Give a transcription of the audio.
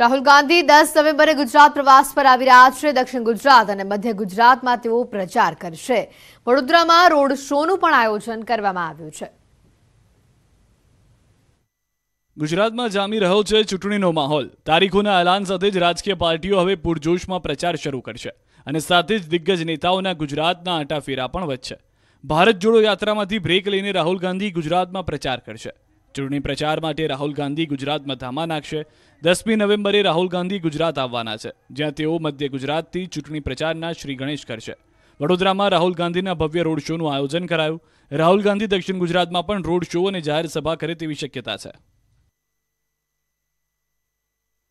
રાહુલ ગાંધી દસ નવેમ્બરે ગુજરાત પ્રવાસ પર આવી રહ્યા છે દક્ષિણ ગુજરાત અને મધ્ય ગુજરાતમાં તેઓ પ્રચાર કરશે વડોદરામાં રોડ શોનું પણ આયોજન કરવામાં આવ્યું છે ગુજરાતમાં જામી રહ્યો છે ચૂંટણીનો માહોલ તારીખોના એલાન સાથે જ રાજકીય પાર્ટીઓ હવે પૂરજોશમાં પ્રચાર શરૂ કરશે અને સાથે જ દિગ્ગજ નેતાઓના ગુજરાતના આંટાફેરા પણ વધશે ભારત જોડો યાત્રામાંથી બ્રેક લઈને રાહુલ ગાંધી ગુજરાતમાં પ્રચાર કરશે ચૂંટણી પ્રચાર માટે રાહુલ ગાંધી ગુજરાતમાં ધામા નાખશે દસમી નવેમ્બરે રાહુલ ગાંધી ગુજરાત આવવાના છે જ્યાં તેઓ મધ્ય ગુજરાતથી ચૂંટણી પ્રચારના શ્રી ગણેશ કરશે વડોદરામાં રાહુલ ગાંધીના ભવ્ય રોડ શોનું આયોજન કરાયું રાહુલ ગાંધી દક્ષિણ ગુજરાતમાં પણ રોડ શો અને જાહેર સભા કરે તેવી શક્યતા છે